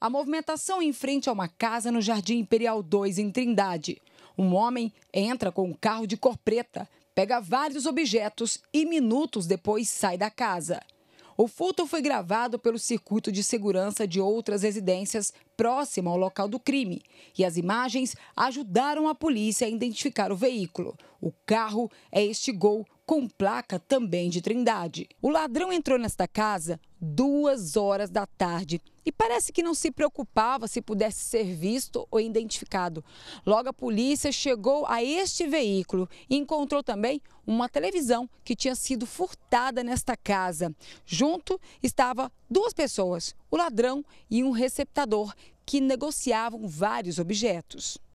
A movimentação em frente a uma casa no Jardim Imperial 2, em Trindade. Um homem entra com um carro de cor preta, pega vários objetos e minutos depois sai da casa. O furto foi gravado pelo circuito de segurança de outras residências próxima ao local do crime e as imagens ajudaram a polícia a identificar o veículo. O carro é este Gol com placa também de Trindade. O ladrão entrou nesta casa duas horas da tarde e parece que não se preocupava se pudesse ser visto ou identificado. Logo a polícia chegou a este veículo e encontrou também uma televisão que tinha sido furtada nesta casa. Junto estava duas pessoas, o ladrão e um receptador, que negociavam vários objetos.